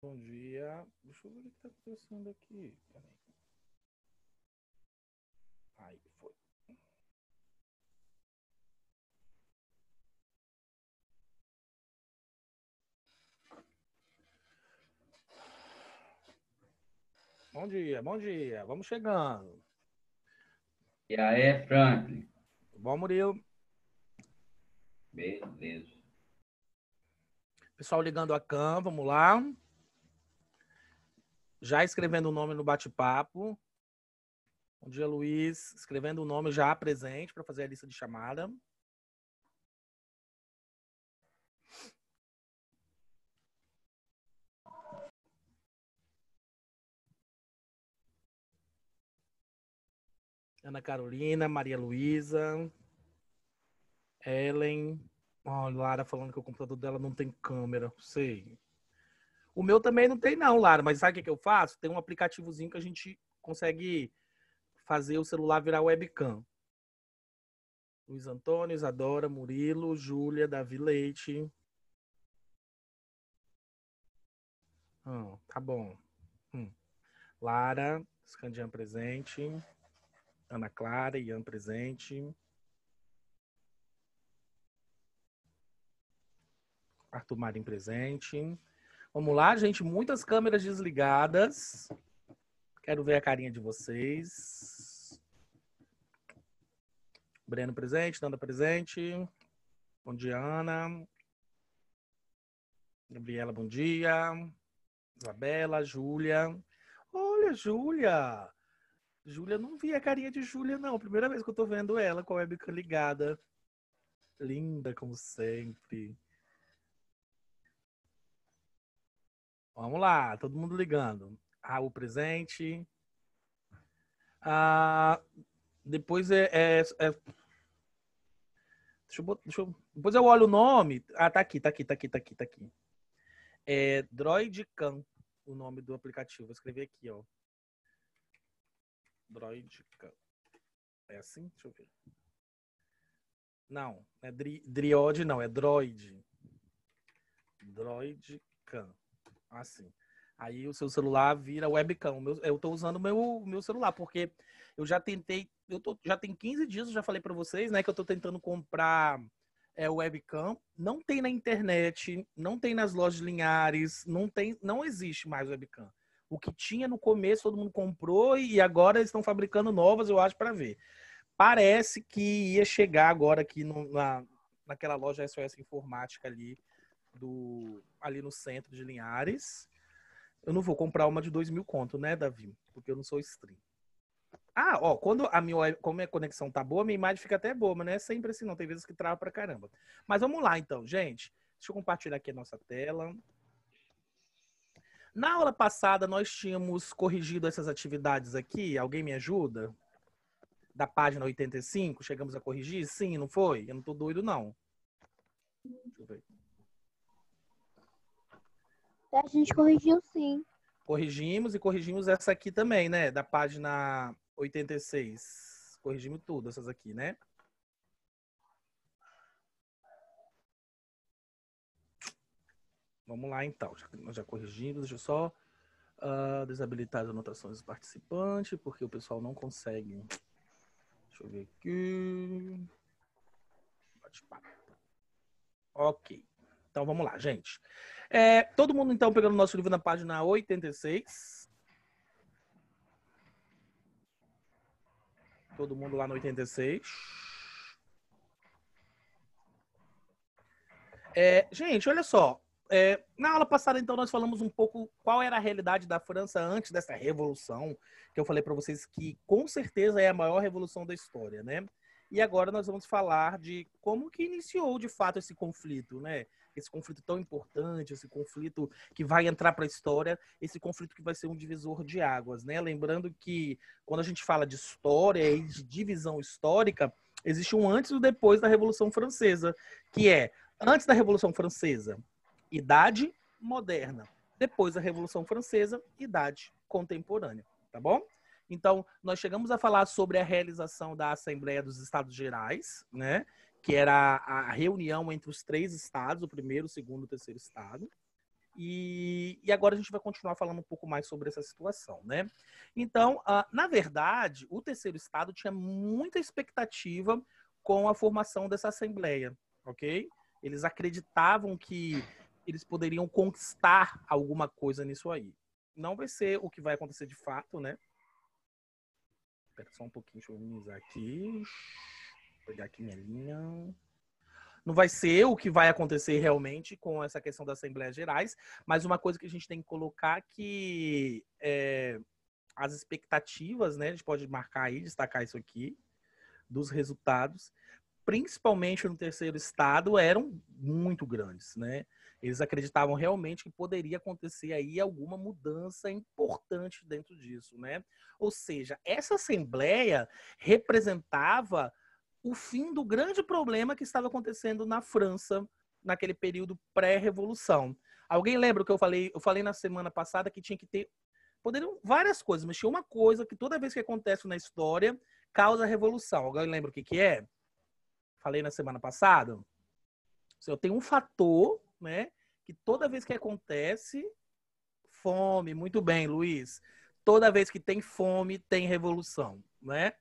Bom dia. Deixa eu ver o que está acontecendo aqui. Peraí. Aí foi. Bom dia, bom dia. Vamos chegando. E aí, Franklin? bom, Murilo? Beleza. Pessoal ligando a cam, vamos lá já escrevendo o nome no bate-papo. Bom dia, Luiz. Escrevendo o nome já presente para fazer a lista de chamada. Ana Carolina, Maria Luísa, Ellen. Olha, Lara falando que o computador dela não tem câmera. Sei. O meu também não tem, não, Lara, mas sabe o que, que eu faço? Tem um aplicativozinho que a gente consegue fazer o celular virar webcam. Luiz Antônio, Isadora, Murilo, Júlia, Davi Leite. Ah, tá bom. Hum. Lara, Scandian presente. Ana Clara, Ian presente. Arthur Marim presente. Vamos lá, gente. Muitas câmeras desligadas. Quero ver a carinha de vocês. Breno presente, Nanda presente. Bom dia, Ana. Gabriela, bom dia. Isabela, Júlia. Olha, Júlia! Júlia, não vi a carinha de Júlia, não. Primeira vez que eu tô vendo ela com a webcam ligada. Linda, como sempre. Vamos lá, todo mundo ligando. Raul presente. Ah, depois é, é, é... Deixa, eu, deixa eu, Depois eu olho o nome. Ah, tá aqui, tá aqui, tá aqui, tá aqui, tá aqui. É Droidcam, o nome do aplicativo. Vou escrever aqui, ó. Droidcam. É assim? Deixa eu ver. Não, é dri, Driod, não, é Droid. Droidcam. Assim. Aí o seu celular vira webcam. Eu estou usando meu meu celular porque eu já tentei, eu tô, já tem 15 dias, eu já falei para vocês, né, que eu estou tentando comprar é, webcam. Não tem na internet, não tem nas lojas linhares, não tem, não existe mais webcam. O que tinha no começo todo mundo comprou e agora eles estão fabricando novas, eu acho, para ver. Parece que ia chegar agora aqui no, na, naquela loja SOS Informática ali do ali no centro de Linhares. Eu não vou comprar uma de dois mil conto, né, Davi? Porque eu não sou stream. Ah, ó, quando a minha, como minha conexão tá boa, minha imagem fica até boa, mas não é sempre assim, não. Tem vezes que trava pra caramba. Mas vamos lá, então, gente. Deixa eu compartilhar aqui a nossa tela. Na aula passada, nós tínhamos corrigido essas atividades aqui. Alguém me ajuda? Da página 85, chegamos a corrigir? Sim, não foi? Eu não tô doido, não. Deixa eu ver. A gente corrigiu sim. Corrigimos e corrigimos essa aqui também, né? Da página 86. Corrigimos tudo, essas aqui, né? Vamos lá, então. Já, já corrigimos, deixa eu só uh, desabilitar as anotações do participante, porque o pessoal não consegue. Deixa eu ver aqui. Bate-papo. Ok. Então vamos lá, gente. É, todo mundo então pegando o nosso livro na página 86. Todo mundo lá no 86. É, gente, olha só. É, na aula passada, então, nós falamos um pouco qual era a realidade da França antes dessa revolução, que eu falei para vocês que com certeza é a maior revolução da história, né? E agora nós vamos falar de como que iniciou de fato esse conflito, né? esse conflito tão importante, esse conflito que vai entrar para a história, esse conflito que vai ser um divisor de águas, né? Lembrando que quando a gente fala de história e de divisão histórica, existe um antes e depois da Revolução Francesa, que é antes da Revolução Francesa, idade moderna, depois da Revolução Francesa, idade contemporânea, tá bom? Então, nós chegamos a falar sobre a realização da Assembleia dos Estados Gerais, né? que era a reunião entre os três estados, o primeiro, o segundo e o terceiro estado. E, e, agora a gente vai continuar falando um pouco mais sobre essa situação, né? Então, uh, na verdade, o terceiro estado tinha muita expectativa com a formação dessa assembleia, ok? Eles acreditavam que eles poderiam conquistar alguma coisa nisso aí. Não vai ser o que vai acontecer de fato, né? Espera só um pouquinho, deixa eu minimizar aqui pegar aqui minha linha. Não vai ser o que vai acontecer realmente com essa questão das Assembleias Gerais, mas uma coisa que a gente tem que colocar que é, as expectativas, né? A gente pode marcar aí, destacar isso aqui, dos resultados, principalmente no terceiro estado, eram muito grandes, né? Eles acreditavam realmente que poderia acontecer aí alguma mudança importante dentro disso, né? Ou seja, essa assembleia representava o fim do grande problema que estava acontecendo na França naquele período pré-revolução. Alguém lembra o que eu falei? Eu falei na semana passada que tinha que ter poderiam várias coisas, mas tinha uma coisa que toda vez que acontece na história causa revolução. Alguém lembra o que que é? Falei na semana passada. Eu tenho um fator, né, que toda vez que acontece fome, muito bem, Luiz. Toda vez que tem fome, tem revolução, né?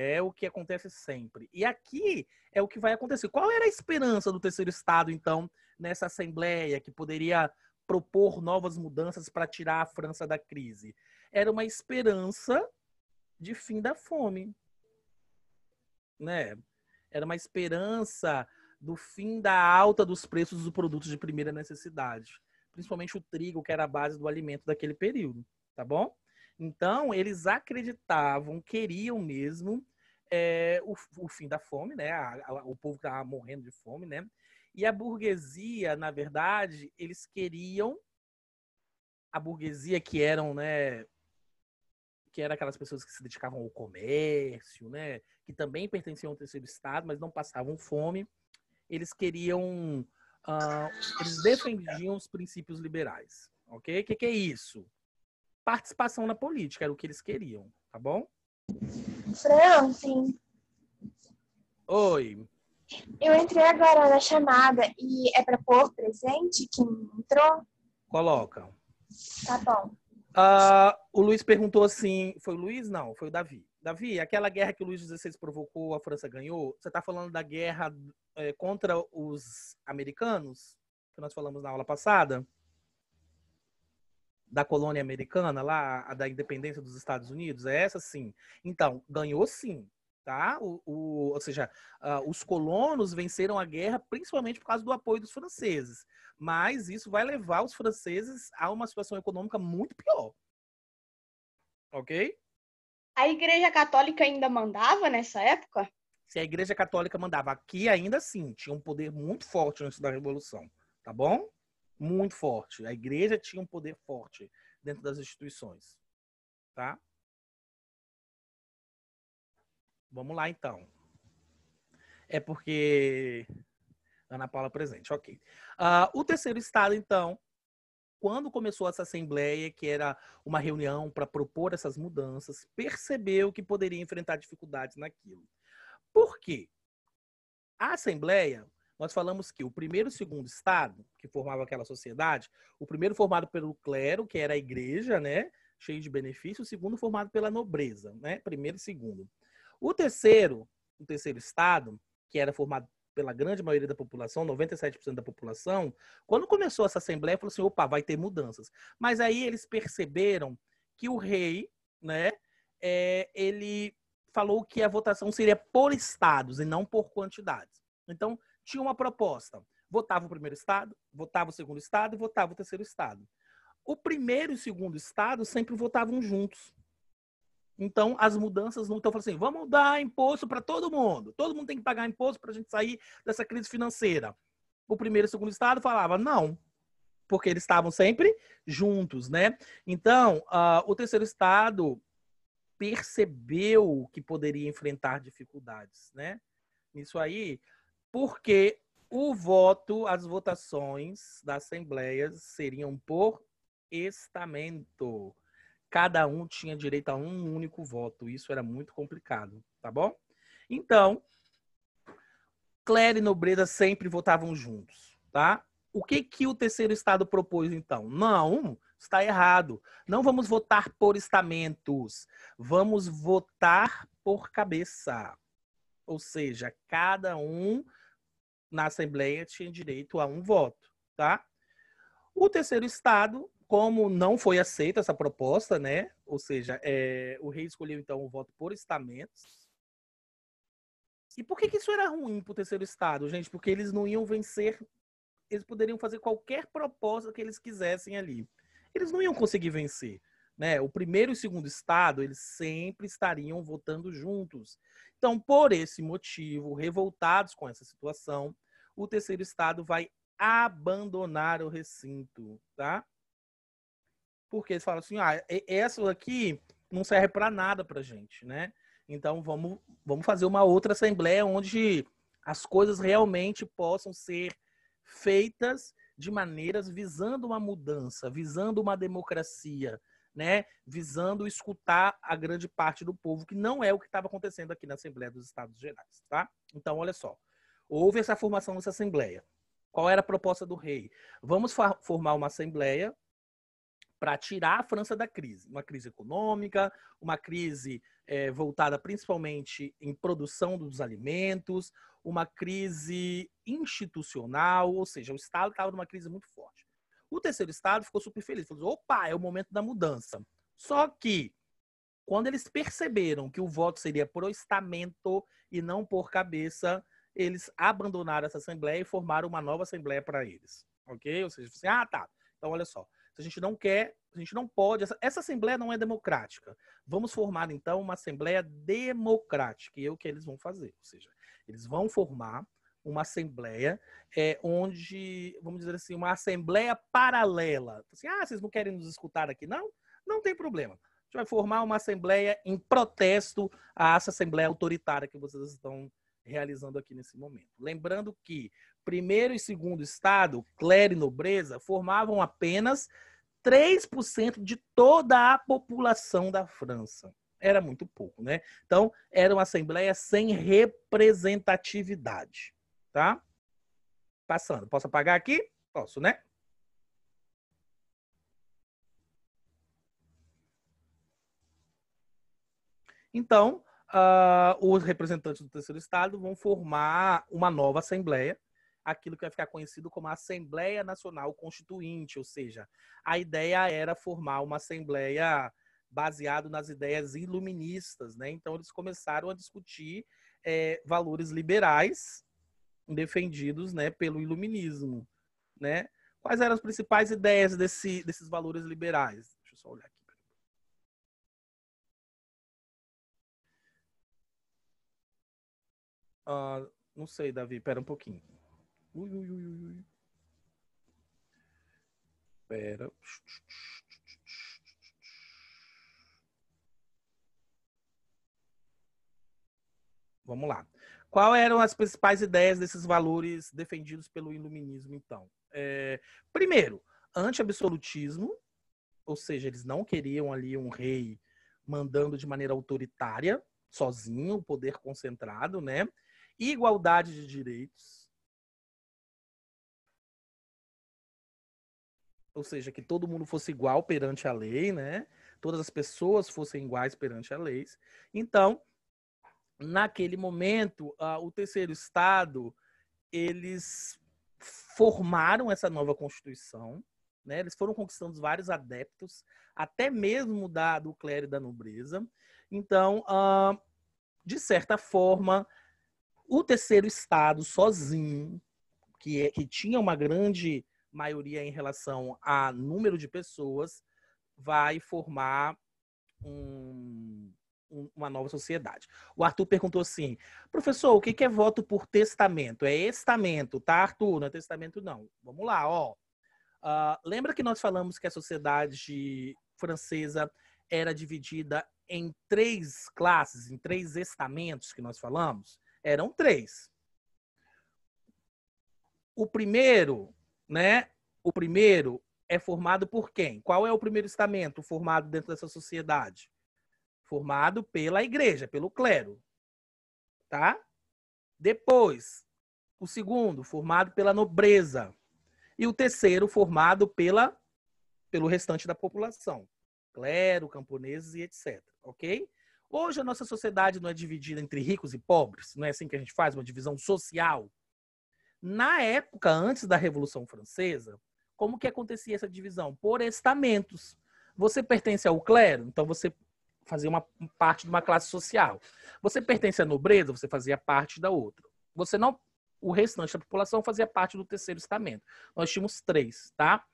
É o que acontece sempre. E aqui é o que vai acontecer. Qual era a esperança do terceiro estado, então, nessa assembleia que poderia propor novas mudanças para tirar a França da crise? Era uma esperança de fim da fome, né? Era uma esperança do fim da alta dos preços dos produtos de primeira necessidade, principalmente o trigo, que era a base do alimento daquele período, tá bom? Então, eles acreditavam, queriam mesmo é, o, o, fim da fome, né? A, a, o povo estava morrendo de fome, né? E a burguesia, na verdade, eles queriam a burguesia que eram, né? Que eram aquelas pessoas que se dedicavam ao comércio, né? Que também pertenciam ao terceiro estado, mas não passavam fome. Eles queriam, uh, eles defendiam os princípios liberais, ok? O que, que é isso? participação na política, era o que eles queriam, tá bom? Francine. Oi. Eu entrei agora na chamada e é para pôr presente quem entrou? Coloca. Tá bom. Ah, o Luiz perguntou assim, foi o Luiz? Não, foi o Davi. Davi, aquela guerra que o Luiz XVI provocou, a França ganhou, você está falando da guerra é, contra os americanos, que nós falamos na aula passada? da colônia americana lá, a da independência dos Estados Unidos? É essa sim. Então, ganhou sim. Tá? O, o ou seja, uh, os colonos venceram a guerra principalmente por causa do apoio dos franceses. Mas isso vai levar os franceses a uma situação econômica muito pior. Ok? A Igreja Católica ainda mandava nessa época? Se a Igreja Católica mandava aqui, ainda sim tinha um poder muito forte antes da Revolução. Tá bom? muito forte. A igreja tinha um poder forte dentro das instituições. Tá? Vamos lá, então. É porque Ana Paula é presente, ok. Uh, o terceiro estado, então, quando começou essa assembleia, que era uma reunião para propor essas mudanças, percebeu que poderia enfrentar dificuldades naquilo. Por quê? A assembleia nós falamos que o primeiro e segundo estado, que formava aquela sociedade, o primeiro formado pelo clero, que era a igreja, né? Cheio de benefícios, o segundo formado pela nobreza, né? Primeiro e segundo. O terceiro, o terceiro estado, que era formado pela grande maioria da população, 97% da população, quando começou essa assembleia, falou assim: opa, vai ter mudanças. Mas aí eles perceberam que o rei, né, é, ele falou que a votação seria por estados e não por quantidades. Então, tinha uma proposta. Votava o primeiro estado, votava o segundo estado e votava o terceiro estado. O primeiro e o segundo estado sempre votavam juntos. Então, as mudanças não estão falando assim, vamos dar imposto para todo mundo. Todo mundo tem que pagar imposto para a gente sair dessa crise financeira. O primeiro e o segundo estado falava não, porque eles estavam sempre juntos, né? Então, uh, o terceiro estado percebeu que poderia enfrentar dificuldades, né? Isso aí, porque o voto, as votações da Assembleia seriam por estamento. Cada um tinha direito a um único voto. Isso era muito complicado, tá bom? Então, clero e nobreza sempre votavam juntos, tá? O que que o terceiro estado propôs então? Não, está errado. Não vamos votar por estamentos. Vamos votar por cabeça. Ou seja, cada um na Assembleia tinha direito a um voto, tá? O terceiro estado, como não foi aceita essa proposta, né? Ou seja, é, o rei escolheu então o voto por estamentos. E por que, que isso era ruim para o terceiro estado, gente? Porque eles não iam vencer, eles poderiam fazer qualquer proposta que eles quisessem ali. Eles não iam conseguir vencer né, o primeiro e o segundo estado, eles sempre estariam votando juntos. Então, por esse motivo, revoltados com essa situação, o terceiro estado vai abandonar o recinto, tá? Porque eles falam assim, ah, essa aqui não serve para nada pra gente, né? Então, vamos, vamos fazer uma outra assembleia onde as coisas realmente possam ser feitas de maneiras visando uma mudança, visando uma democracia, né, visando escutar a grande parte do povo, que não é o que estava acontecendo aqui na Assembleia dos Estados Gerais, tá? Então, olha só. Houve essa formação dessa Assembleia. Qual era a proposta do rei? Vamos formar uma Assembleia para tirar a França da crise, uma crise econômica, uma crise é, voltada principalmente em produção dos alimentos, uma crise institucional, ou seja, o Estado estava numa crise muito forte. O terceiro estado ficou super feliz, falou: assim, opa, é o momento da mudança. Só que, quando eles perceberam que o voto seria por estamento e não por cabeça, eles abandonaram essa assembleia e formaram uma nova assembleia para eles. Ok? Ou seja, assim, ah, tá. Então, olha só. Se a gente não quer, a gente não pode. Essa, essa assembleia não é democrática. Vamos formar, então, uma assembleia democrática. E é o que eles vão fazer. Ou seja, eles vão formar uma assembleia é, onde, vamos dizer assim, uma assembleia paralela. Então, assim, ah, vocês não querem nos escutar aqui? Não? Não tem problema. A gente vai formar uma assembleia em protesto a essa assembleia autoritária que vocês estão realizando aqui nesse momento. Lembrando que primeiro e segundo estado, clero e nobreza, formavam apenas 3% de toda a população da França. Era muito pouco, né? Então, era uma assembleia sem representatividade tá? Passando. Posso apagar aqui? Posso, né? Então, uh, os representantes do terceiro estado vão formar uma nova assembleia, aquilo que vai ficar conhecido como a Assembleia Nacional Constituinte, ou seja, a ideia era formar uma assembleia baseado nas ideias iluministas, né? Então eles começaram a discutir é, valores liberais defendidos né, pelo iluminismo. Né? Quais eram as principais ideias desse, desses valores liberais? Deixa eu só olhar aqui. Ah, não sei, Davi, pera um pouquinho. Ui, ui, ui, ui. Pera. Vamos lá. Qual eram as principais ideias desses valores defendidos pelo iluminismo, então? É, primeiro, anti-absolutismo, ou seja, eles não queriam ali um rei mandando de maneira autoritária, sozinho, o poder concentrado, né? Igualdade de direitos. Ou seja, que todo mundo fosse igual perante a lei, né? Todas as pessoas fossem iguais perante a lei. Então, naquele momento, uh, o terceiro estado, eles formaram essa nova constituição, né? Eles foram conquistando vários adeptos, até mesmo da do clero e da nobreza. Então, uh, de certa forma, o terceiro estado sozinho, que, é, que tinha uma grande maioria em relação a número de pessoas, vai formar um, uma nova sociedade. O Arthur perguntou assim, professor, o que é voto por testamento? É estamento, tá, Arthur? Não é testamento, não. Vamos lá, ó. Uh, lembra que nós falamos que a sociedade francesa era dividida em três classes, em três estamentos que nós falamos? Eram três. O primeiro, né? O primeiro é formado por quem? Qual é o primeiro estamento formado dentro dessa sociedade? formado pela igreja, pelo clero. Tá? Depois, o segundo, formado pela nobreza. E o terceiro, formado pela, pelo restante da população. Clero, camponeses e etc. Ok? Hoje a nossa sociedade não é dividida entre ricos e pobres, não é assim que a gente faz, uma divisão social. Na época, antes da Revolução Francesa, como que acontecia essa divisão? Por estamentos. Você pertence ao clero, então você fazia uma parte de uma classe social. Você pertence à nobreza, você fazia parte da outra. Você não, o restante da população fazia parte do terceiro estamento. Nós tínhamos três, tá?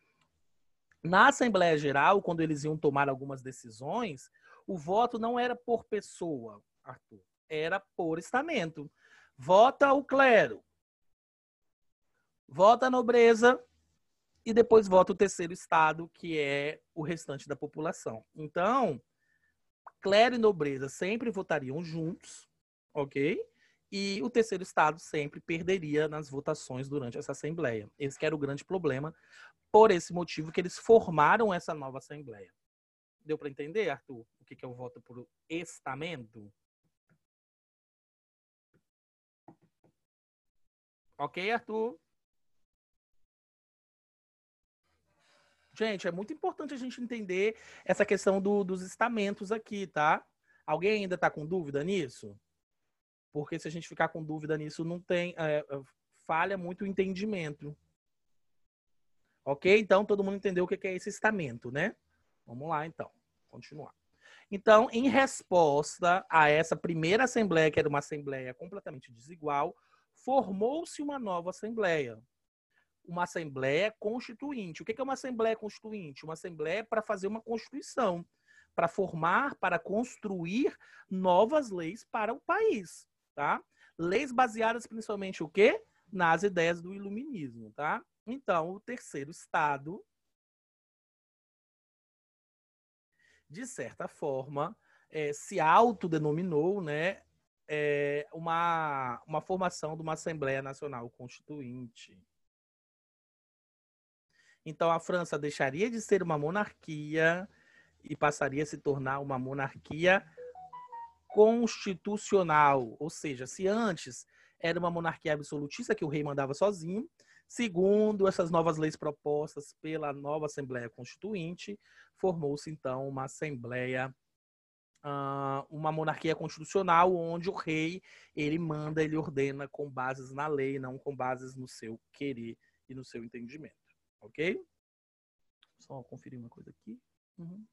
Na Assembleia Geral, quando eles iam tomar algumas decisões, o voto não era por pessoa, Arthur, era por estamento. Vota o clero, vota a nobreza e depois vota o terceiro estado, que é o restante da população. Então, clero e nobreza sempre votariam juntos, ok? E o terceiro estado sempre perderia nas votações durante essa assembleia. Esse era o grande problema, por esse motivo que eles formaram essa nova assembleia. Deu para entender, Arthur, o que é o voto por estamento? Ok, Arthur? Gente, é muito importante a gente entender essa questão do, dos estamentos aqui, tá? Alguém ainda está com dúvida nisso? Porque se a gente ficar com dúvida nisso, não tem. É, é falha muito o entendimento. Ok? Então, todo mundo entendeu o que é esse estamento, né? Vamos lá, então. Continuar. Então, em resposta a essa primeira assembleia, que era uma assembleia completamente desigual, formou-se uma nova assembleia uma Assembleia Constituinte. O que é uma Assembleia Constituinte? Uma Assembleia é para fazer uma Constituição, para formar, para construir novas leis para o país, tá? Leis baseadas principalmente o quê? Nas ideias do iluminismo, tá? Então, o terceiro estado, de certa forma, é, se autodenominou né, é, uma, uma formação de uma Assembleia Nacional Constituinte. Então a França deixaria de ser uma monarquia e passaria a se tornar uma monarquia constitucional, ou seja, se antes era uma monarquia absolutista que o rei mandava sozinho, segundo essas novas leis propostas pela nova Assembleia Constituinte, formou-se então uma Assembleia ah, uma monarquia constitucional onde o rei ele manda, ele ordena com bases na lei, não com bases no seu querer e no seu entendimento. Ok? Só conferir uma coisa aqui. Uhum.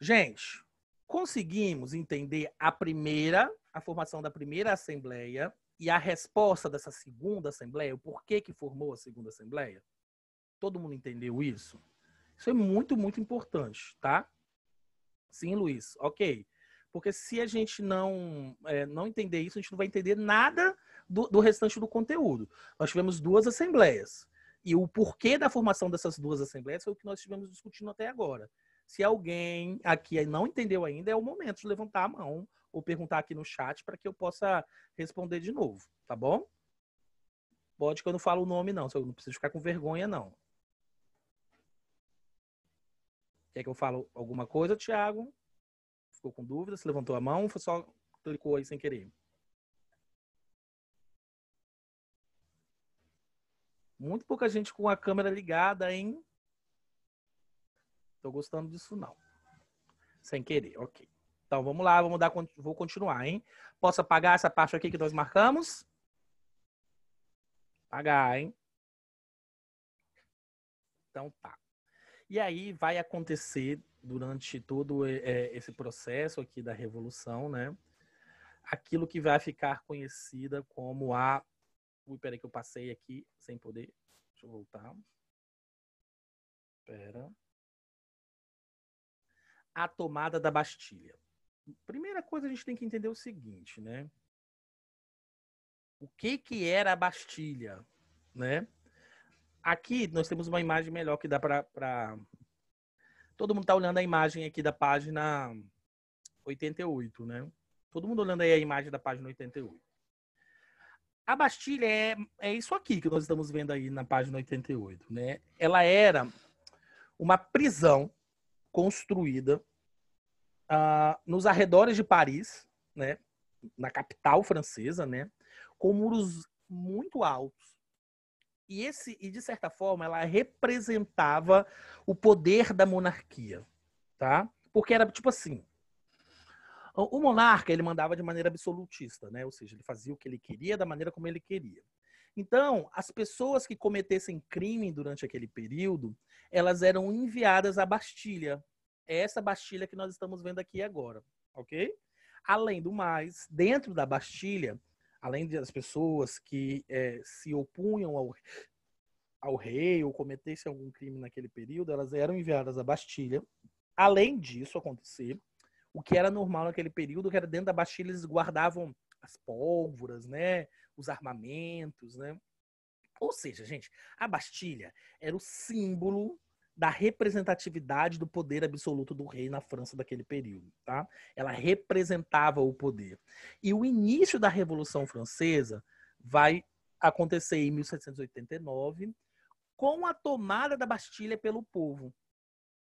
Gente, conseguimos entender a primeira, a formação da primeira assembleia e a resposta dessa segunda assembleia, o porquê que formou a segunda assembleia? Todo mundo entendeu isso? Isso é muito, muito importante, tá? Sim, Luiz. Ok. Porque se a gente não, é, não entender isso, a gente não vai entender nada do, do restante do conteúdo. Nós tivemos duas assembleias. E o porquê da formação dessas duas assembleias foi o que nós estivemos discutindo até agora. Se alguém aqui não entendeu ainda, é o momento de levantar a mão ou perguntar aqui no chat para que eu possa responder de novo, tá bom? Pode que eu não falo o nome, não. Eu não preciso ficar com vergonha, não. Quer que eu falo alguma coisa, Thiago? Ficou com dúvida? Se levantou a mão? Foi só clicou aí sem querer. Muito pouca gente com a câmera ligada, hein? Tô gostando disso, não. Sem querer, ok. Então vamos lá, vamos dar, vou continuar, hein? Posso apagar essa parte aqui que nós marcamos? Apagar, hein? Então tá. E aí vai acontecer durante todo é, esse processo aqui da revolução, né? Aquilo que vai ficar conhecida como a Ui, peraí que eu passei aqui sem poder. Deixa eu voltar. Espera. A tomada da Bastilha. Primeira coisa a gente tem que entender o seguinte, né? O que que era a Bastilha, né? Aqui nós temos uma imagem melhor que dá para pra... todo mundo tá olhando a imagem aqui da página 88, né? Todo mundo olhando aí a imagem da página 88 a Bastilha é, é isso aqui que nós estamos vendo aí na página 88, né? Ela era uma prisão construída uh, nos arredores de Paris, né? Na capital francesa, né? Com muros muito altos. E esse, e de certa forma, ela representava o poder da monarquia, tá? Porque era tipo assim, o monarca, ele mandava de maneira absolutista, né? Ou seja, ele fazia o que ele queria da maneira como ele queria. Então, as pessoas que cometessem crime durante aquele período, elas eram enviadas à Bastilha. É essa Bastilha que nós estamos vendo aqui agora, ok? Além do mais, dentro da Bastilha, além das pessoas que é, se opunham ao, ao rei ou cometessem algum crime naquele período, elas eram enviadas à Bastilha. Além disso acontecer, o que era normal naquele período, que era dentro da Bastilha eles guardavam as pólvoras, né? Os armamentos, né? Ou seja, gente, a Bastilha era o símbolo da representatividade do poder absoluto do rei na França daquele período, tá? Ela representava o poder. E o início da Revolução Francesa vai acontecer em 1789 com a tomada da Bastilha pelo povo.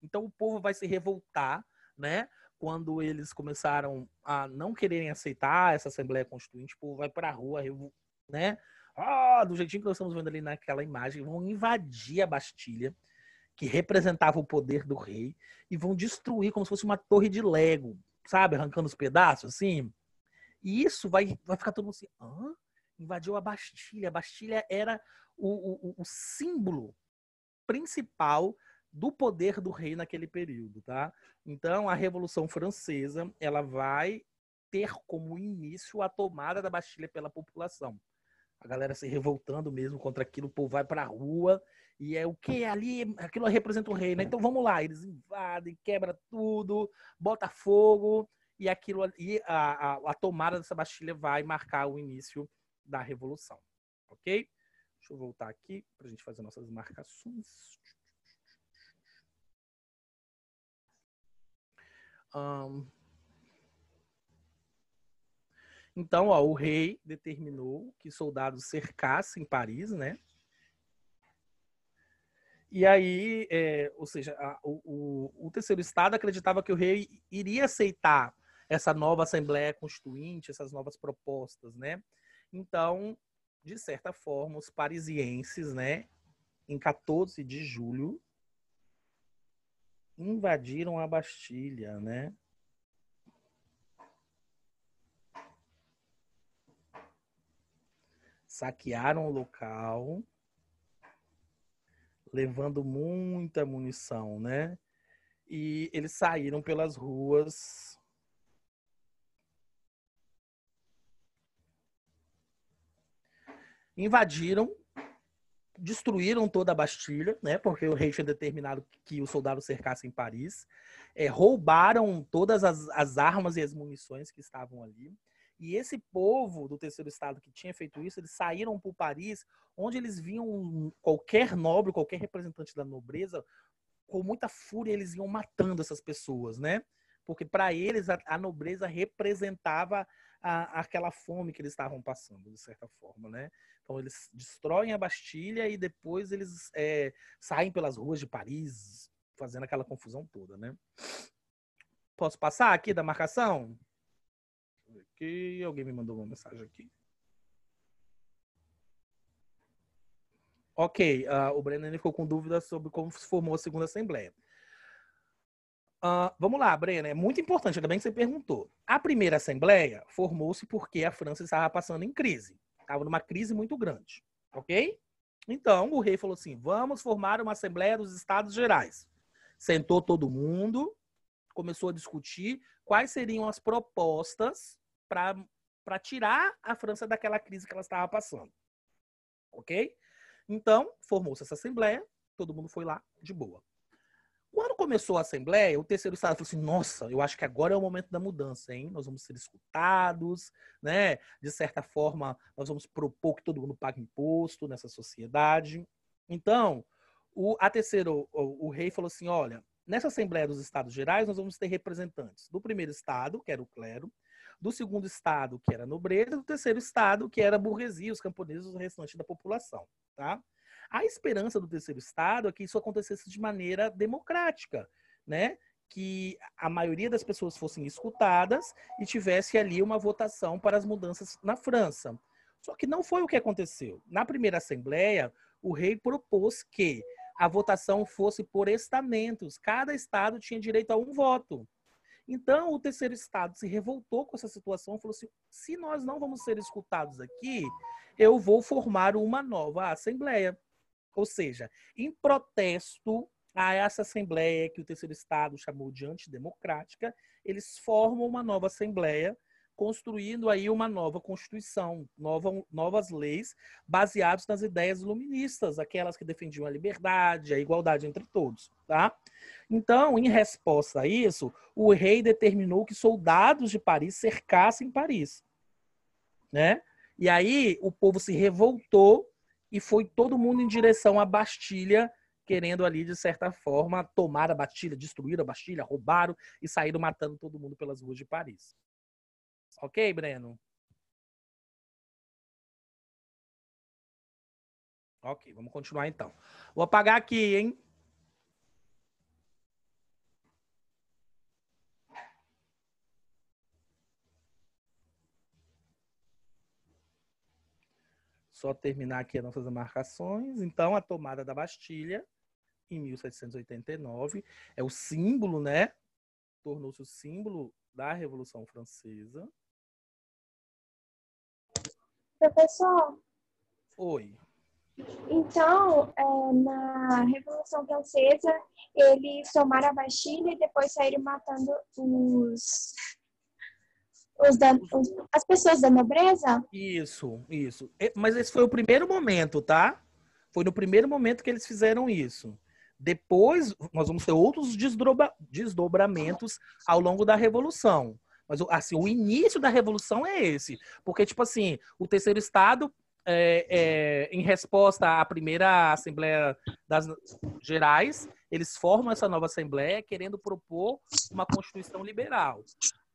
Então o povo vai se revoltar, né? quando eles começaram a não quererem aceitar essa Assembleia Constituinte, tipo, vai para a rua, né? Oh, do jeitinho que nós estamos vendo ali naquela imagem, vão invadir a Bastilha, que representava o poder do rei, e vão destruir como se fosse uma torre de Lego, sabe? Arrancando os pedaços, assim. E isso vai, vai ficar todo mundo assim, Hã? invadiu a Bastilha. A Bastilha era o, o, o símbolo principal do poder do rei naquele período, tá? Então, a Revolução Francesa, ela vai ter como início a tomada da Bastilha pela população. A galera se revoltando mesmo contra aquilo, o povo vai pra rua e é o que ali, aquilo representa o rei, né? Então vamos lá, eles invadem, quebra tudo, bota fogo e aquilo e a, a, a tomada dessa Bastilha vai marcar o início da revolução, ok? Deixa eu voltar aqui para a gente fazer nossas marcações. Um... Então, ó, o rei determinou que soldados cercassem Paris, né? E aí, é, ou seja, a, o, o, o, terceiro estado acreditava que o rei iria aceitar essa nova assembleia constituinte, essas novas propostas, né? Então, de certa forma, os parisienses, né, em 14 de julho invadiram a Bastilha, né? Saquearam o local, levando muita munição, né? E eles saíram pelas ruas invadiram destruíram toda a Bastilha, né? Porque o rei tinha determinado que os soldados cercassem Paris, é, roubaram todas as, as, armas e as munições que estavam ali. E esse povo do terceiro estado que tinha feito isso, eles saíram para Paris, onde eles viam qualquer nobre, qualquer representante da nobreza, com muita fúria eles iam matando essas pessoas, né? porque para eles a, a, nobreza representava a, aquela fome que eles estavam passando, de certa forma, né? Então eles destroem a Bastilha e depois eles é, saem pelas ruas de Paris, fazendo aquela confusão toda, né? Posso passar aqui da marcação? Aqui, alguém me mandou uma mensagem aqui. Ok, uh, o Breno ficou com dúvidas sobre como se formou a segunda assembleia. Uh, vamos lá, Brena, é muito importante, ainda bem que você perguntou. A primeira Assembleia formou-se porque a França estava passando em crise. Estava numa crise muito grande, ok? Então, o rei falou assim, vamos formar uma Assembleia dos Estados Gerais. Sentou todo mundo, começou a discutir quais seriam as propostas para tirar a França daquela crise que ela estava passando, ok? Então, formou-se essa Assembleia, todo mundo foi lá de boa. Quando começou a Assembleia, o terceiro Estado falou assim: nossa, eu acho que agora é o momento da mudança, hein? Nós vamos ser escutados, né? De certa forma, nós vamos propor que todo mundo pague imposto nessa sociedade. Então, o, a terceiro, o, o rei falou assim: olha, nessa Assembleia dos Estados Gerais, nós vamos ter representantes do primeiro Estado, que era o clero, do segundo Estado, que era a nobreza, do terceiro Estado, que era a burguesia, os camponeses e o restante da população, tá? A esperança do terceiro Estado é que isso acontecesse de maneira democrática, né? que a maioria das pessoas fossem escutadas e tivesse ali uma votação para as mudanças na França. Só que não foi o que aconteceu. Na primeira Assembleia, o rei propôs que a votação fosse por estamentos, cada estado tinha direito a um voto. Então, o terceiro estado se revoltou com essa situação, falou assim: se nós não vamos ser escutados aqui, eu vou formar uma nova Assembleia. Ou seja, em protesto a essa Assembleia que o Terceiro Estado chamou de antidemocrática, eles formam uma nova Assembleia, construindo aí uma nova Constituição, nova, novas leis baseadas nas ideias iluministas, aquelas que defendiam a liberdade, a igualdade entre todos. Tá? Então, em resposta a isso, o rei determinou que soldados de Paris cercassem Paris. Né? E aí o povo se revoltou e foi todo mundo em direção à Bastilha, querendo ali, de certa forma, tomar a Bastilha, destruir a Bastilha, roubaram e saíram matando todo mundo pelas ruas de Paris. Ok, Breno? Ok, vamos continuar então. Vou apagar aqui, hein? Só terminar aqui as nossas marcações. Então, a tomada da Bastilha, em 1789, é o símbolo, né? Tornou-se o símbolo da Revolução Francesa. Professor. Oi. Então, é, na Revolução Francesa, eles tomaram a Bastilha e depois saíram matando os os da, os, as pessoas da nobreza? Isso, isso. Mas esse foi o primeiro momento, tá? Foi no primeiro momento que eles fizeram isso. Depois, nós vamos ter outros desdobra, desdobramentos ao longo da Revolução. Mas, assim, o início da Revolução é esse. Porque, tipo assim, o terceiro Estado é, é, em resposta à primeira Assembleia das Gerais, eles formam essa nova Assembleia querendo propor uma Constituição liberal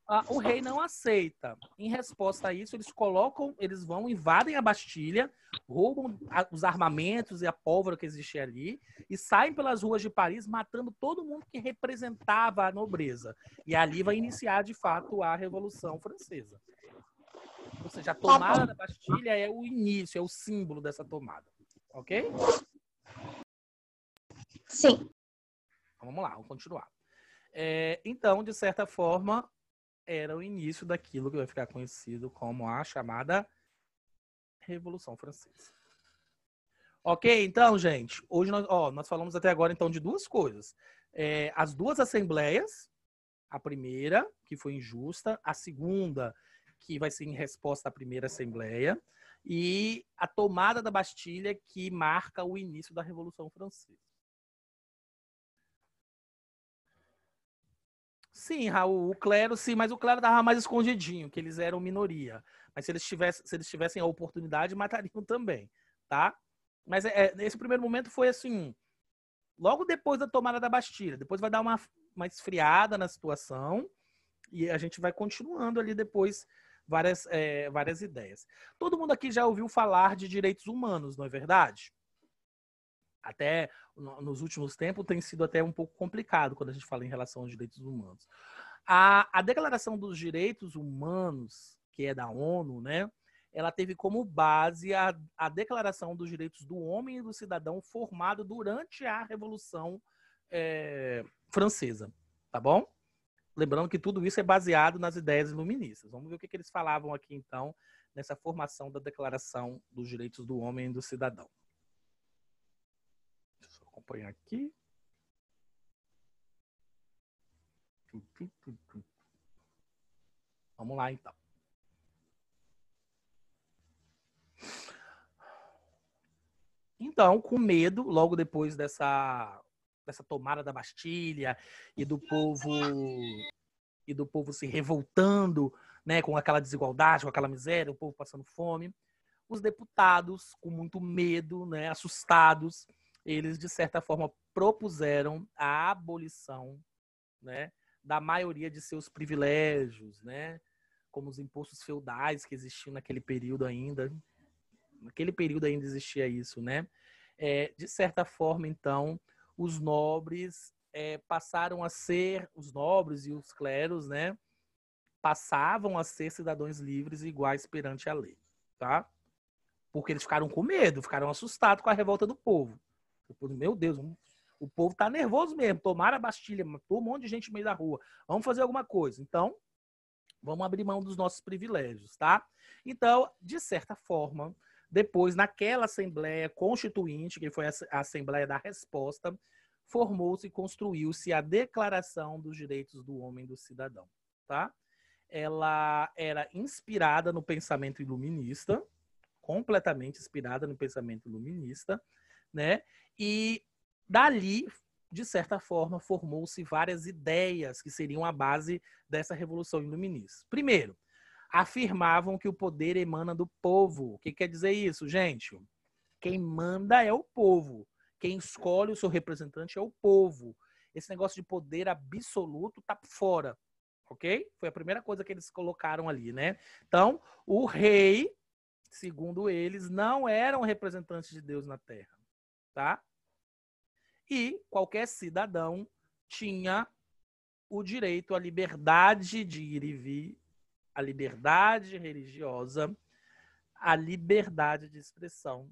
ah, o rei não aceita. Em resposta a isso, eles colocam, eles vão, invadem a Bastilha, roubam a, os armamentos e a pólvora que existia ali e saem pelas ruas de Paris matando todo mundo que representava a nobreza. E ali vai iniciar, de fato, a Revolução Francesa. Ou seja, a tá tomada da Bastilha é o início, é o símbolo dessa tomada. Ok? Sim. Então, vamos lá, vamos continuar. É, então, de certa forma, era o início daquilo que vai ficar conhecido como a chamada Revolução Francesa. Ok, então, gente, hoje nós, ó, nós falamos até agora então de duas coisas. É, as duas assembleias, a primeira, que foi injusta, a segunda, que vai ser em resposta à primeira assembleia, e a tomada da Bastilha, que marca o início da Revolução Francesa. Sim, Raul, o clero, sim, mas o clero estava mais escondidinho, que eles eram minoria. Mas se eles, se eles tivessem a oportunidade, matariam também, tá? Mas é, nesse primeiro momento foi assim, logo depois da tomada da Bastilha. Depois vai dar uma, uma esfriada na situação e a gente vai continuando ali depois várias, é, várias ideias. Todo mundo aqui já ouviu falar de direitos humanos, não é verdade? até nos últimos tempos tem sido até um pouco complicado quando a gente fala em relação aos direitos humanos. A, a Declaração dos Direitos Humanos, que é da ONU, né, ela teve como base a, a Declaração dos Direitos do Homem e do Cidadão formada durante a Revolução é, Francesa, tá bom? Lembrando que tudo isso é baseado nas ideias iluministas. Vamos ver o que, que eles falavam aqui, então, nessa formação da Declaração dos Direitos do Homem e do Cidadão acompanhar aqui. Vamos lá, então. Então, com medo, logo depois dessa, dessa tomada da Bastilha e do povo e do povo se revoltando, né, com aquela desigualdade, com aquela miséria, o povo passando fome, os deputados com muito medo, né, assustados, eles, de certa forma, propuseram a abolição né, da maioria de seus privilégios, né, como os impostos feudais que existiam naquele período ainda. Naquele período ainda existia isso, né? É, de certa forma, então, os nobres é, passaram a ser, os nobres e os cleros, né? Passavam a ser cidadãos livres e iguais perante a lei, tá? Porque eles ficaram com medo, ficaram assustados com a revolta do povo. Depois, meu Deus, o povo tá nervoso mesmo. Tomaram a Bastilha, matou um monte de gente no meio da rua. Vamos fazer alguma coisa. Então, vamos abrir mão dos nossos privilégios, tá? Então, de certa forma, depois, naquela Assembleia Constituinte, que foi a Assembleia da Resposta, formou-se e construiu-se a Declaração dos Direitos do Homem e do Cidadão, tá? Ela era inspirada no pensamento iluminista, completamente inspirada no pensamento iluminista, né? E dali, de certa forma, formou-se várias ideias que seriam a base dessa revolução iluminista. Primeiro, afirmavam que o poder emana do povo. O que quer dizer isso, gente? Quem manda é o povo. Quem escolhe o seu representante é o povo. Esse negócio de poder absoluto tá fora, ok? Foi a primeira coisa que eles colocaram ali, né? Então, o rei, segundo eles, não era um representante de Deus na terra tá? E qualquer cidadão tinha o direito à liberdade de ir e vir, à liberdade religiosa, à liberdade de expressão,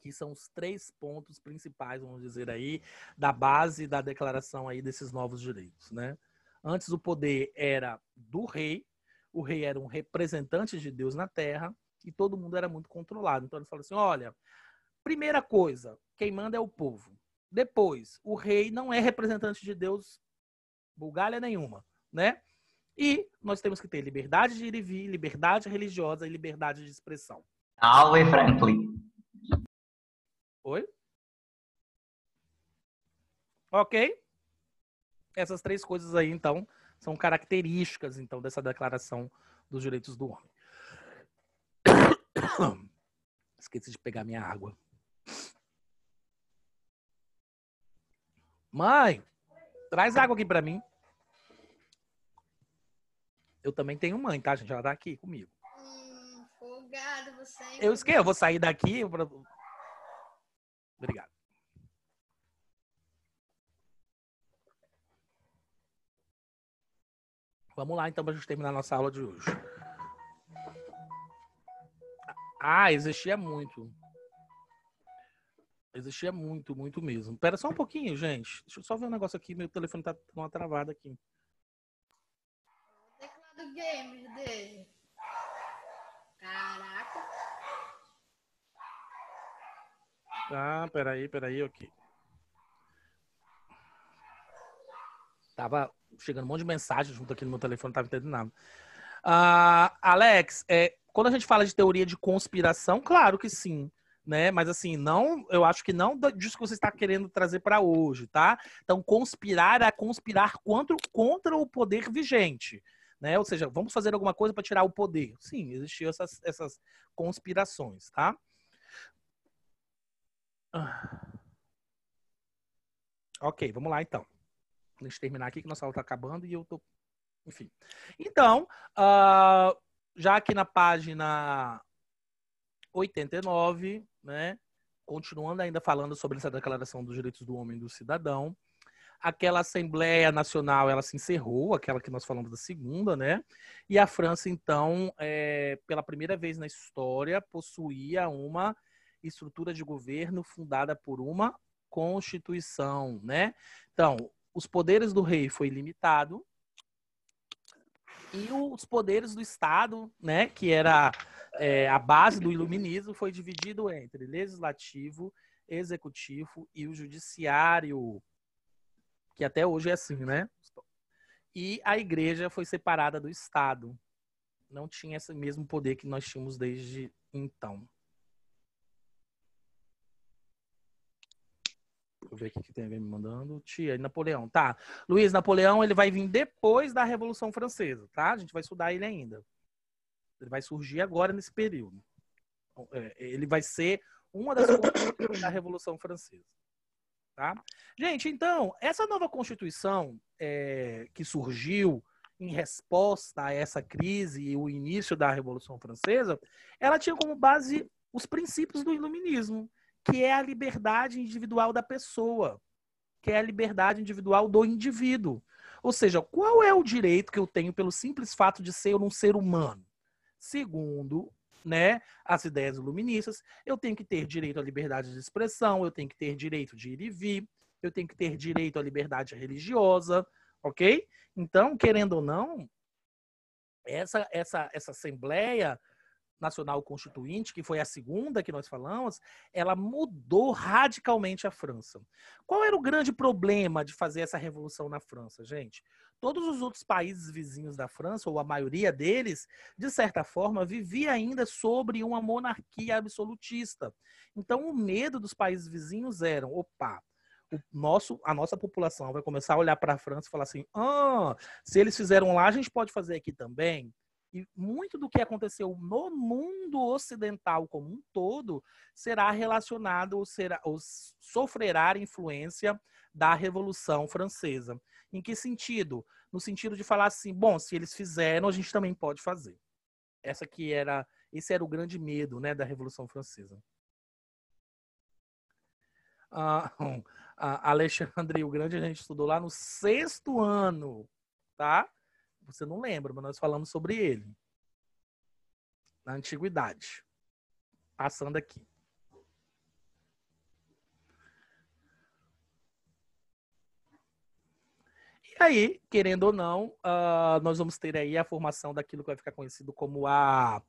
que são os três pontos principais, vamos dizer aí, da base da declaração aí desses novos direitos, né? Antes o poder era do rei, o rei era um representante de Deus na terra e todo mundo era muito controlado. Então ele fala assim: olha, Primeira coisa, quem manda é o povo. Depois, o rei não é representante de Deus, Bulgária nenhuma, né? E nós temos que ter liberdade de ir e vir, liberdade religiosa e liberdade de expressão. Alve Franklin. Oi? Ok? Essas três coisas aí, então, são características, então, dessa declaração dos direitos do homem. Esqueci de pegar minha água. Mãe, traz água aqui para mim. Eu também tenho mãe, tá, gente? Ela tá aqui comigo. Obrigado você. É eu esqueci, eu vou sair daqui. Obrigado. Vamos lá, então, para a gente terminar a nossa aula de hoje. Ah, existia muito. Existia muito, muito mesmo. Pera só um pouquinho, gente. Deixa eu só ver um negócio aqui. Meu telefone tá com uma travada aqui. O teclado gamer dele. Caraca. Ah, peraí, peraí, ok. Tava chegando um monte de mensagem junto aqui no meu telefone, não tava entendendo nada. Uh, Alex, é, quando a gente fala de teoria de conspiração, claro que sim né? Mas assim, não, eu acho que não disso que você está querendo trazer para hoje, tá? Então, conspirar é conspirar contra, contra o poder vigente. Né? Ou seja, vamos fazer alguma coisa para tirar o poder. Sim, existiam essas, essas conspirações, tá? Ah. Ok, vamos lá então. Deixa eu terminar aqui que nossa aula está acabando e eu tô. Enfim. Então, uh, já aqui na página 89, né? Continuando ainda falando sobre essa declaração dos direitos do homem e do cidadão, aquela Assembleia Nacional ela se encerrou, aquela que nós falamos da segunda, né? E a França, então, é, pela primeira vez na história, possuía uma estrutura de governo fundada por uma Constituição, né? Então, os poderes do rei foi limitado, e os poderes do Estado, né, que era é, a base do iluminismo, foi dividido entre legislativo, executivo e o judiciário, que até hoje é assim, né? E a igreja foi separada do Estado. Não tinha esse mesmo poder que nós tínhamos desde então. eu ver o que, tem alguém me mandando. Tia, Napoleão. Tá. Luiz, Napoleão, ele vai vir depois da Revolução Francesa, tá? A gente vai estudar ele ainda. Ele vai surgir agora nesse período. É, ele vai ser uma das da Revolução Francesa. Tá? Gente, então, essa nova Constituição é, que surgiu em resposta a essa crise e o início da Revolução Francesa, ela tinha como base os princípios do iluminismo que é a liberdade individual da pessoa, que é a liberdade individual do indivíduo. Ou seja, qual é o direito que eu tenho pelo simples fato de ser um ser humano? Segundo né, as ideias iluministas, eu tenho que ter direito à liberdade de expressão, eu tenho que ter direito de ir e vir, eu tenho que ter direito à liberdade religiosa, ok? Então, querendo ou não, essa, essa, essa assembleia Nacional Constituinte, que foi a segunda que nós falamos, ela mudou radicalmente a França. Qual era o grande problema de fazer essa revolução na França, gente? Todos os outros países vizinhos da França, ou a maioria deles, de certa forma, vivia ainda sobre uma monarquia absolutista. Então, o medo dos países vizinhos era: opa, o nosso, a nossa população vai começar a olhar para a França e falar assim: ah, se eles fizeram lá, a gente pode fazer aqui também. E muito do que aconteceu no mundo ocidental como um todo será relacionado ou, será, ou sofrerá influência da Revolução Francesa. Em que sentido? No sentido de falar assim, bom, se eles fizeram, a gente também pode fazer. Essa que era, esse era o grande medo, né, da Revolução Francesa. Ah, Alexandre o Grande a gente estudou lá no sexto ano, tá? você não lembra, mas nós falamos sobre ele na antiguidade. Passando aqui. E aí, querendo ou não, uh, nós vamos ter aí a formação daquilo que vai ficar conhecido como a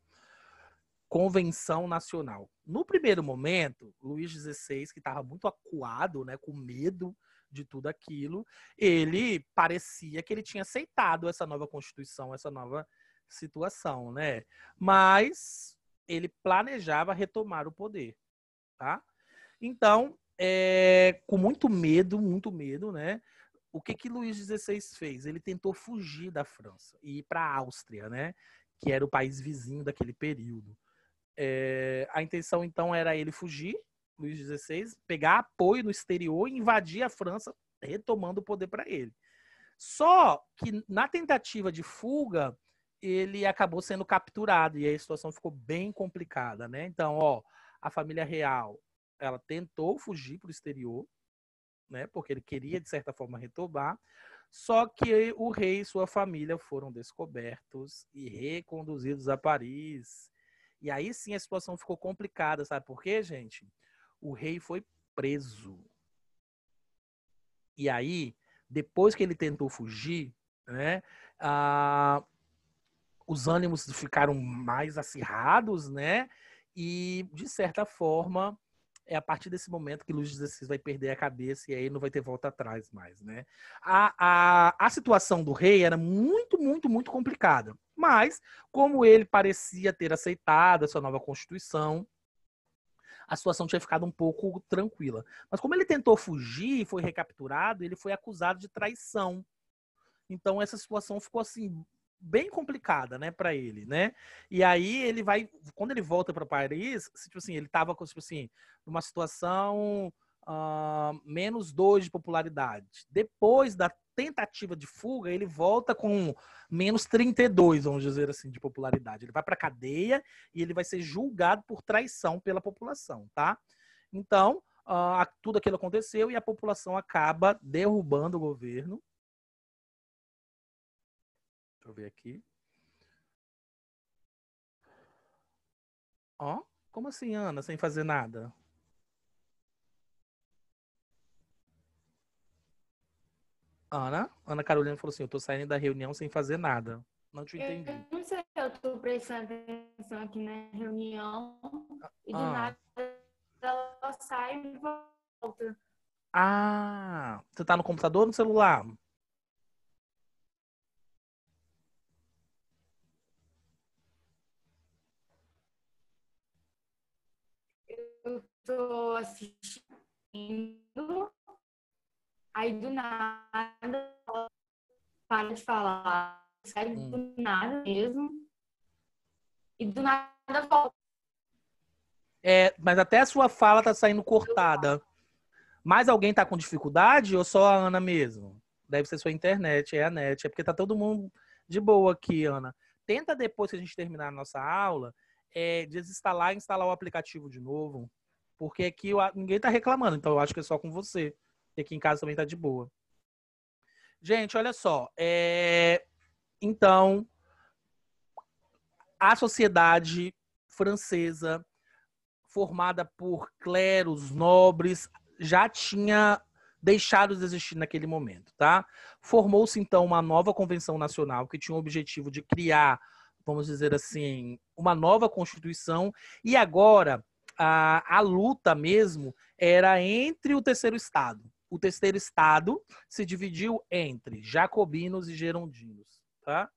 Convenção Nacional. No primeiro momento, Luís XVI, que estava muito acuado, né, com medo de tudo aquilo, ele parecia que ele tinha aceitado essa nova constituição, essa nova situação, né? Mas ele planejava retomar o poder, tá? Então, é, com muito medo, muito medo, né? O que que Luís XVI fez? Ele tentou fugir da França e ir para a Áustria, né? Que era o país vizinho daquele período. É, a intenção então era ele fugir Luís XVI, pegar apoio no exterior e invadir a França, retomando o poder para ele. Só que na tentativa de fuga, ele acabou sendo capturado e aí a situação ficou bem complicada, né? Então, ó, a família real, ela tentou fugir para o exterior, né? Porque ele queria de certa forma retomar, só que o rei e sua família foram descobertos e reconduzidos a Paris. E aí sim a situação ficou complicada, sabe por quê, gente? o rei foi preso. E aí, depois que ele tentou fugir, né, ah, os ânimos ficaram mais acirrados, né? E, de certa forma, é a partir desse momento que Luiz XVI vai perder a cabeça e aí não vai ter volta atrás mais, né? A, a, a situação do rei era muito, muito, muito complicada. Mas, como ele parecia ter aceitado essa nova Constituição, a situação tinha ficado um pouco tranquila. Mas como ele tentou fugir e foi recapturado, ele foi acusado de traição. Então essa situação ficou assim bem complicada, né, para ele, né? E aí ele vai, quando ele volta para Paris, tipo assim, ele tava tipo assim, numa situação uh, menos dois de popularidade. Depois da tentativa de fuga, ele volta com menos 32, vamos dizer assim, de popularidade. Ele vai para cadeia e ele vai ser julgado por traição pela população, tá? Então, uh, tudo aquilo aconteceu e a população acaba derrubando o governo. Deixa eu ver aqui. Ó, como assim, Ana, sem fazer nada? Ana, Ana Carolina falou assim: eu tô saindo da reunião sem fazer nada. Não te entendi. Eu não sei, eu tô prestando atenção aqui na reunião e do ah. nada ela sai e volta. Ah, você tá no computador ou no celular? Eu tô assistindo Aí do nada para de falar, sai hum. do nada mesmo. E do nada volta. É, mas até a sua fala tá saindo cortada. mais alguém tá com dificuldade ou só a Ana mesmo? Deve ser sua internet, é a net. É porque tá todo mundo de boa aqui, Ana. Tenta depois que a gente terminar a nossa aula, é, desinstalar e instalar o aplicativo de novo. Porque aqui ninguém tá reclamando, então eu acho que é só com você. E aqui em casa também tá de boa. Gente, olha só. É... Então, a sociedade francesa, formada por cleros, nobres, já tinha deixado de existir naquele momento, tá? Formou-se então uma nova convenção nacional que tinha o objetivo de criar, vamos dizer assim, uma nova constituição e agora a, a luta mesmo era entre o terceiro estado, o terceiro estado se dividiu entre jacobinos e gerondinos, tá?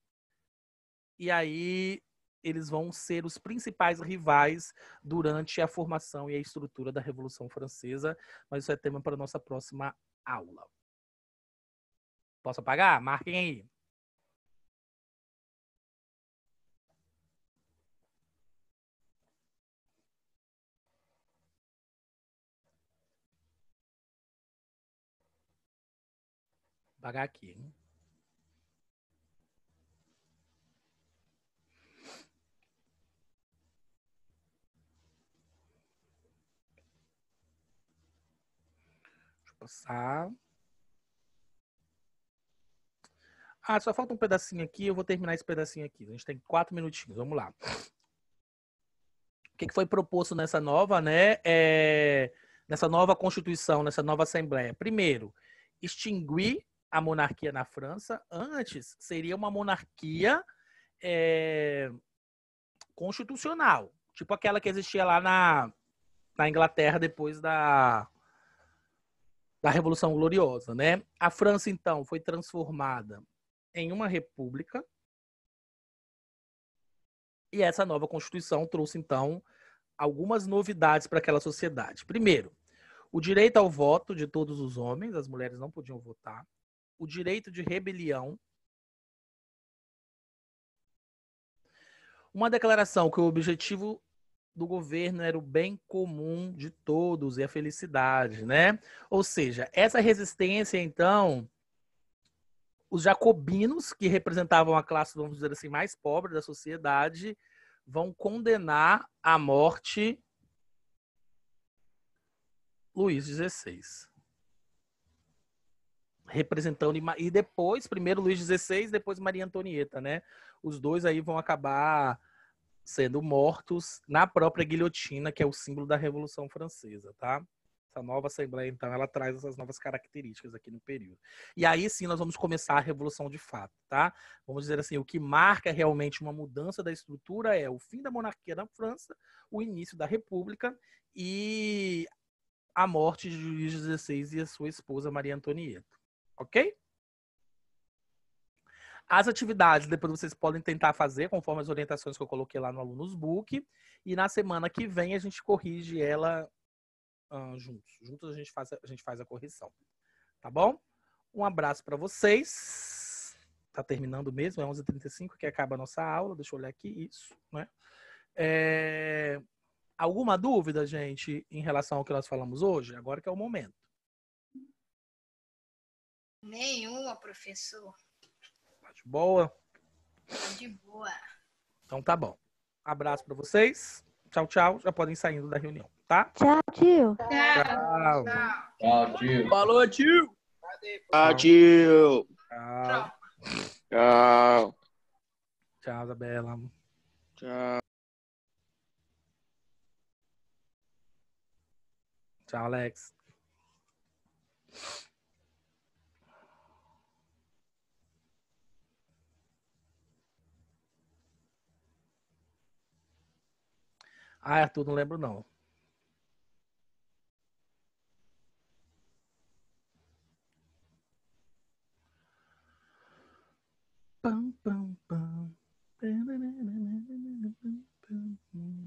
E aí eles vão ser os principais rivais durante a formação e a estrutura da Revolução Francesa, mas isso é tema para a nossa próxima aula. Posso apagar? Marquem aí. apagar aqui. Deixa eu passar. Ah, só falta um pedacinho aqui, eu vou terminar esse pedacinho aqui. A gente tem quatro minutinhos, vamos lá. O que foi proposto nessa nova, né? É, nessa nova Constituição, nessa nova Assembleia? Primeiro, extinguir a monarquia na França, antes seria uma monarquia é, constitucional, tipo aquela que existia lá na, na Inglaterra depois da, da Revolução Gloriosa, né? A França então foi transformada em uma república e essa nova constituição trouxe então algumas novidades para aquela sociedade. Primeiro, o direito ao voto de todos os homens, as mulheres não podiam votar o direito de rebelião. Uma declaração que o objetivo do governo era o bem comum de todos e a felicidade, né? Ou seja, essa resistência, então, os jacobinos, que representavam a classe, vamos dizer assim, mais pobre da sociedade, vão condenar à morte Luís XVI representando e depois primeiro Luiz XVI, depois Maria Antonieta, né? Os dois aí vão acabar sendo mortos na própria guilhotina, que é o símbolo da Revolução Francesa, tá? Essa nova assembleia então ela traz essas novas características aqui no período. E aí sim nós vamos começar a revolução de fato, tá? Vamos dizer assim, o que marca realmente uma mudança da estrutura é o fim da monarquia na França, o início da república e a morte de Luís XVI e a sua esposa Maria Antonieta ok? As atividades depois vocês podem tentar fazer conforme as orientações que eu coloquei lá no Alunos Book. E na semana que vem a gente corrige ela uh, juntos. Juntos a gente, faz, a gente faz a correção. Tá bom? Um abraço para vocês. Tá terminando mesmo, é 11h35 que acaba a nossa aula. Deixa eu olhar aqui. Isso, né? É... Alguma dúvida, gente, em relação ao que nós falamos hoje? Agora que é o momento. Nenhuma, professor. Tá de boa? Tá de boa. Então tá bom. Abraço para vocês. Tchau, tchau. Já podem saindo da reunião, tá? Tchau, tio. Tchau. Tchau, tio. Falou, tio. Tchau, tio. Tchau. Tchau. Tchau, Isabela. Tchau. Tchau, Alex. Ah, Arthur, não lembro não. Pam, pam, pam.